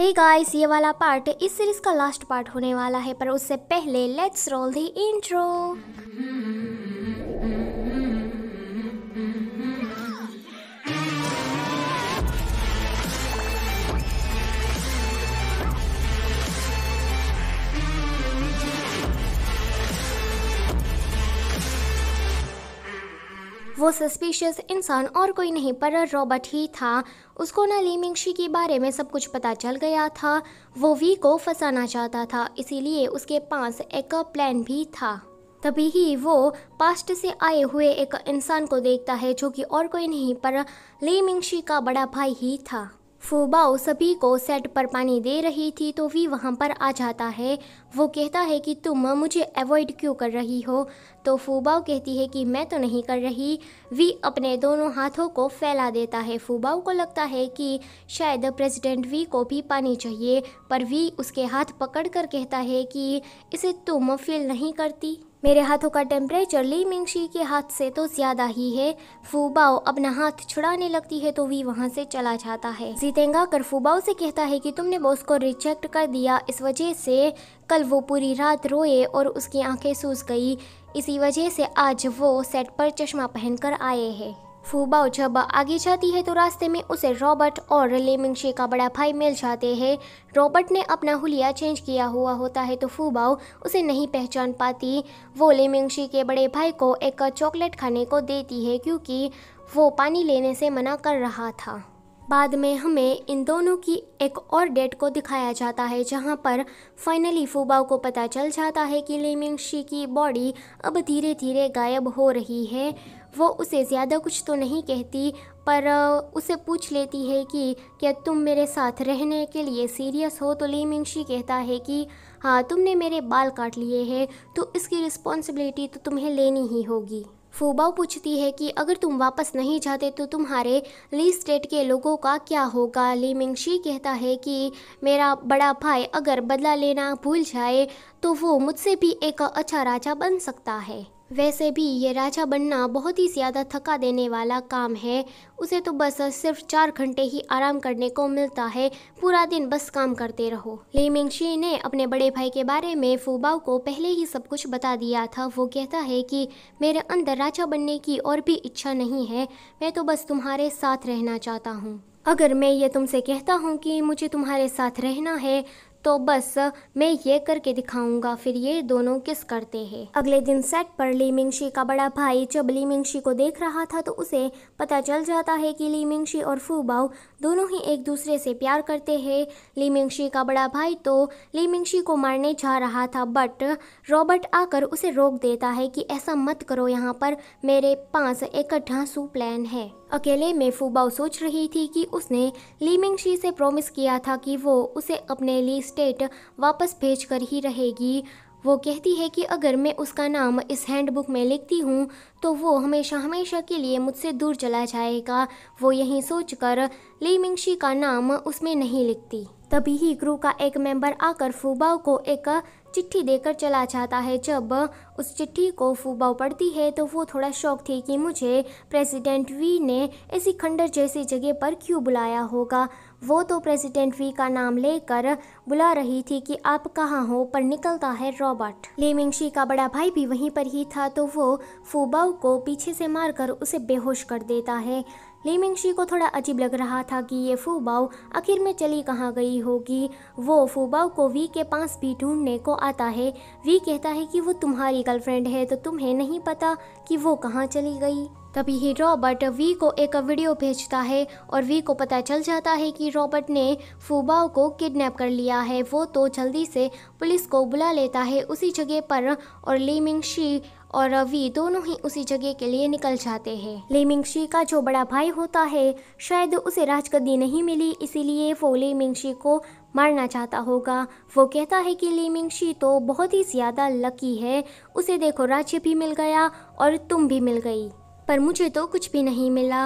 हे hey guys ये वाला part इस सीरीज का लास्ट पार्ट होने वाला है पर उससे पहले let's roll the intro suspicious इंसान और कोई नहीं पर रॉबर्ट ही था उसको ना लीमिंगशी के बारे में सब कुछ पता चल गया था वो वी को फंसाना चाहता था इसीलिए उसके पास एक प्लान भी था तभी ही वो पास्ट से आए हुए एक इंसान को देखता है जो कि और कोई नहीं पर लीमिंगशी का बड़ा भाई ही था फोबाओ सभी को सेट पर पानी दे रही थी तो वी वहाँ पर आ जाता है वो कहता है कि तुम मुझे अवॉइड क्यों कर रही हो तो फूबाओ कहती है कि मैं तो नहीं कर रही वी अपने दोनों हाथों को फैला देता है फूबाओ को लगता है कि शायद प्रेसिडेंट वी को भी पानी चाहिए पर वी उसके हाथ पकड़ कर कहता है कि इसे तुम फील नहीं करती मेरे हाथों का टेम्परेचर ली मिंगशी के हाथ से तो ज़्यादा ही है फूबाओ अपना हाथ छुड़ाने लगती है तो वी वहाँ से चला जाता है जीतेंगा कर फूबाओ से कहता है कि तुमने बॉस को रिजेक्ट कर दिया इस वजह से कल वो पूरी रात रोए और उसकी आंखें सूज गई इसी वजह से आज वो सेट पर चश्मा पहनकर आए हैं फूबाओ जब आगे जाती है तो रास्ते में उसे रॉबर्ट और लेमिंगशे का बड़ा भाई मिल जाते हैं रॉबर्ट ने अपना हुलिया चेंज किया हुआ होता है तो फूबाओ उसे नहीं पहचान पाती वो लेमिंगशे के बड़े भाई को एक चॉकलेट खाने को देती है क्योंकि वो पानी लेने से मना कर रहा था बाद में हमें इन दोनों की एक और डेट को दिखाया जाता है जहां पर फाइनली फूबाओ को पता चल जाता है कि लेमिंग शी की बॉडी अब धीरे धीरे गायब हो रही है वो उसे ज़्यादा कुछ तो नहीं कहती पर उसे पूछ लेती है कि क्या तुम मेरे साथ रहने के लिए सीरियस हो तो ली मिंगशी कहता है कि हाँ तुमने मेरे बाल काट लिए हैं तो इसकी रिस्पॉन्सिबिलिटी तो तुम्हें लेनी ही होगी फूबाओ पूछती है कि अगर तुम वापस नहीं जाते तो तुम्हारे ली स्टेट के लोगों का क्या होगा ली मिंगशी कहता है कि मेरा बड़ा भाई अगर बदला लेना भूल जाए तो वो मुझसे भी एक अच्छा राजा बन सकता है वैसे भी ये राजा बनना बहुत ही ज़्यादा थका देने वाला काम है उसे तो बस सिर्फ चार घंटे ही आराम करने को मिलता है पूरा दिन बस काम करते रहो लेमिंगशी ने अपने बड़े भाई के बारे में फूबाओ को पहले ही सब कुछ बता दिया था वो कहता है कि मेरे अंदर राजा बनने की और भी इच्छा नहीं है मैं तो बस तुम्हारे साथ रहना चाहता हूँ अगर मैं ये तुमसे कहता हूँ कि मुझे तुम्हारे साथ रहना है तो बस मैं ये करके दिखाऊंगा फिर ये दोनों किस करते हैं अगले दिन सेट पर ली मिंगशी का बड़ा भाई जब ली मिंगशी को देख रहा था तो उसे पता चल जाता है कि ली मिंगशी और फूबाओ दोनों ही एक दूसरे से प्यार करते हैं ली मिंगशी का बड़ा भाई तो ली मिंगशी को मारने जा रहा था बट रॉबर्ट आकर उसे रोक देता है कि ऐसा मत करो यहाँ पर मेरे पास एक ढांसू प्लान है अकेले में फूबाओ सोच रही थी कि उसने शी से प्रॉमिस किया था कि वो उसे अपने ली स्टेट वापस भेज कर ही रहेगी वो कहती है कि अगर मैं उसका नाम इस हैंडबुक में लिखती हूँ तो वो हमेशा हमेशा के लिए मुझसे दूर चला जाएगा वो यही सोचकर ली मिंगशी का नाम उसमें नहीं लिखती तभी ही क्रू का एक मेंबर आकर फूबाओ को एक चिट्ठी देकर चला जाता है जब उस चिट्ठी को फूबाओ पढ़ती है तो वो थोड़ा शौक थी कि मुझे प्रेसिडेंट वी ने ऐसी खंडर जैसी जगह पर क्यों बुलाया होगा वो तो प्रेसिडेंट वी का नाम लेकर बुला रही थी कि आप कहाँ हो पर निकलता है रॉबर्ट लेमिंगशी का बड़ा भाई भी वहीं पर ही था तो वो फूबाओ को पीछे से मारकर उसे बेहोश कर देता है लीमिंगशी को थोड़ा अजीब लग रहा था कि ये फूबाव आखिर में चली कहाँ गई होगी वो फूबाऊ को वी के पास भी ढूंढने को आता है वी कहता है कि वो तुम्हारी गर्लफ्रेंड है तो तुम्हें नहीं पता कि वो कहाँ चली गई तभी ही रॉबर्ट वी को एक वीडियो भेजता है और वी को पता चल जाता है कि रॉबर्ट ने फूबाओ को किडनैप कर लिया है वो तो जल्दी से पुलिस को बुला लेता है उसी जगह पर और लीमिंग शी और वी दोनों ही उसी जगह के लिए निकल जाते हैं लेमिंग शी का जो बड़ा भाई होता है शायद उसे राजगद्दी नहीं मिली इसीलिए वो लेमिंग शी को मारना चाहता होगा वो कहता है कि लेमिंग शी तो बहुत ही ज़्यादा लकी है उसे देखो राज्य भी मिल गया और तुम भी मिल गई पर मुझे तो कुछ भी नहीं मिला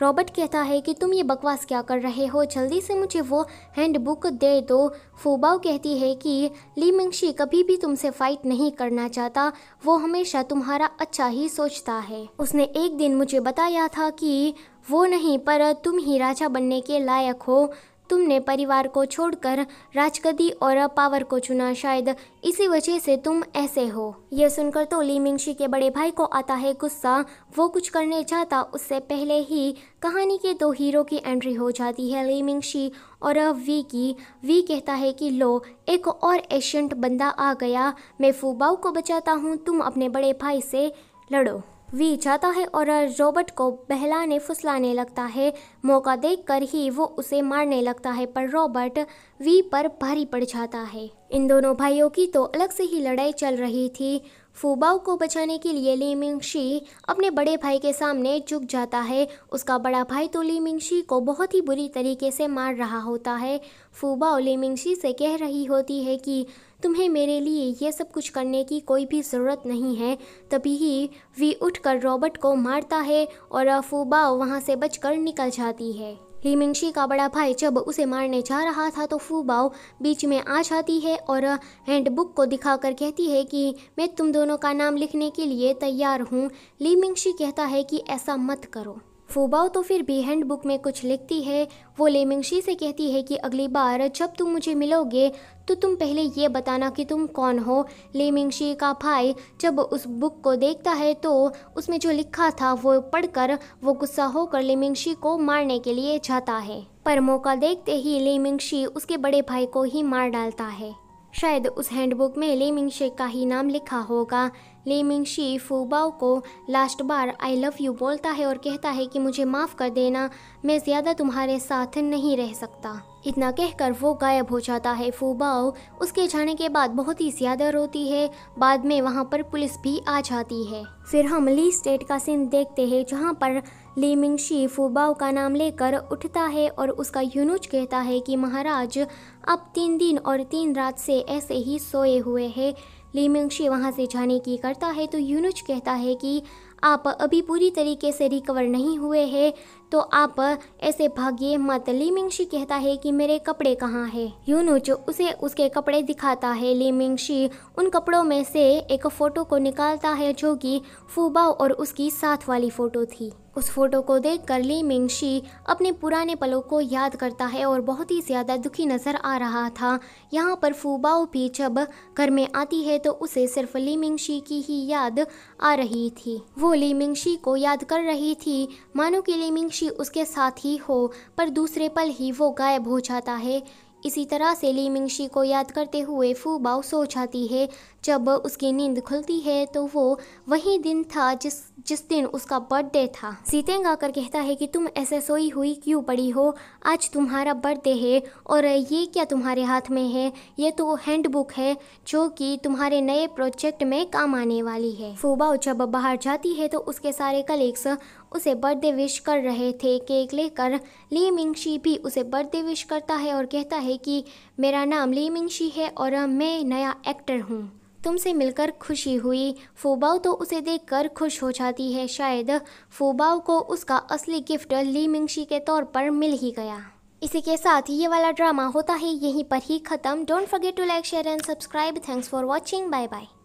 रॉबर्ट कहता है कि तुम ये बकवास क्या कर रहे हो जल्दी से मुझे वो हैंडबुक दे दो फूबाओ कहती है कि ली मिंगशी कभी भी तुमसे फाइट नहीं करना चाहता वो हमेशा तुम्हारा अच्छा ही सोचता है उसने एक दिन मुझे बताया था कि वो नहीं पर तुम ही राजा बनने के लायक हो तुमने परिवार को छोड़कर राजगदी और पावर को चुना शायद इसी वजह से तुम ऐसे हो यह सुनकर तो ली मिंगशी के बड़े भाई को आता है गुस्सा वो कुछ करने जाता उससे पहले ही कहानी के दो हीरो की एंट्री हो जाती है ली मिंगशी और वी की वी कहता है कि लो एक और एशियंट बंदा आ गया मैं फूबाऊ को बचाता हूँ तुम अपने बड़े भाई से लड़ो वी जाता है और रॉबर्ट को बहलाने फुसलाने लगता है मौका देखकर ही वो उसे मारने लगता है पर रॉबर्ट वी पर भारी पड़ जाता है इन दोनों भाइयों की तो अलग से ही लड़ाई चल रही थी फूबाओ को बचाने के लिए ली मिंगशी अपने बड़े भाई के सामने झुक जाता है उसका बड़ा भाई तो ली मिंगशी को बहुत ही बुरी तरीके से मार रहा होता है फूबाओ ली मिंगशी से कह रही होती है कि तुम्हें मेरे लिए यह सब कुछ करने की कोई भी ज़रूरत नहीं है तभी ही वी उठकर रॉबर्ट को मारता है और फूबाओ वहाँ से बचकर निकल जाती है हिमिंशी का बड़ा भाई जब उसे मारने जा रहा था तो फूबाओ बीच में आ जाती है और हैंडबुक को दिखाकर कहती है कि मैं तुम दोनों का नाम लिखने के लिए तैयार हूँ लीमिंगशी कहता है कि ऐसा मत करो फूबाओ तो फिर भी हैंड बुक में कुछ लिखती है वो लेमिंगशी से कहती है कि अगली बार जब तुम मुझे मिलोगे तो तुम पहले ये बताना कि तुम कौन हो लेमिंगशी का भाई जब उस बुक को देखता है तो उसमें जो लिखा था वो पढ़कर वो गुस्सा होकर लेमिंगशी को मारने के लिए जाता है पर मौका देखते ही लेमिंगशी उसके बड़े भाई को ही मार डालता है शायद उस हैंडबुक में लेमिंग शे का ही नाम लिखा होगा लेमिंग शी फूबाओ को लास्ट बार आई लव यू बोलता है और कहता है कि मुझे माफ़ कर देना मैं ज़्यादा तुम्हारे साथ नहीं रह सकता इतना कहकर वो गायब हो जाता है फूबाओ उसके जाने के बाद बहुत ही ज़्यादा रोती है बाद में वहाँ पर पुलिस भी आ जाती है फिर हम ली स्टेट का सीन देखते हैं जहाँ पर लीमिंग शी फूबाओ का नाम लेकर उठता है और उसका यूनुच कहता है कि महाराज अब तीन दिन और तीन रात से ऐसे ही सोए हुए हैं लीमिंगशी वहाँ से जाने की करता है तो यूनुच कहता है कि आप अभी पूरी तरीके से रिकवर नहीं हुए हैं तो आप ऐसे भागिए मत लीमिंगशी कहता है कि मेरे कपड़े कहाँ है यूनुच उसे उसके कपड़े दिखाता है लीमिंगशी उन कपड़ों में से एक फ़ोटो को निकालता है जो कि फूबाओ और उसकी साथ वाली फ़ोटो थी उस फोटो को देख कर ली मिंगशी अपने पुराने पलों को याद करता है और बहुत ही ज़्यादा दुखी नज़र आ रहा था यहाँ पर फूबाओ भी जब घर में आती है तो उसे सिर्फ ली मिंगशी की ही याद आ रही थी वो ली मिंगशी को याद कर रही थी मानो कि ली मिंगशी खुशी उसके साथ ही हो पर दूसरे पल ही वो गायब हो जाता है इसी तरह से ली मिंगशी को याद करते हुए फू बाओ सो जाती है जब उसकी नींद खुलती है तो वो वही दिन था जिस जिस दिन उसका बर्थडे था सीतेंग आकर कहता है कि तुम ऐसे सोई हुई क्यों पड़ी हो आज तुम्हारा बर्थडे है और ये क्या तुम्हारे हाथ में है ये तो हैंडबुक है जो कि तुम्हारे नए प्रोजेक्ट में काम आने वाली है फूबाओ जब बाहर जाती है तो उसके सारे कलीग्स उसे बर्थडे विश कर रहे थे केक लेकर ली मिंगशी भी उसे बर्थडे विश करता है और कहता है कि मेरा नाम ली मिंगशी है और मैं नया एक्टर हूँ तुमसे मिलकर खुशी हुई फूबाओ तो उसे देखकर खुश हो जाती है शायद फूबाओ को उसका असली गिफ्ट ली मिंगशी के तौर पर मिल ही गया इसी के साथ ये वाला ड्रामा होता है यहीं पर ही ख़त्म don't forget to like share and subscribe thanks for watching bye bye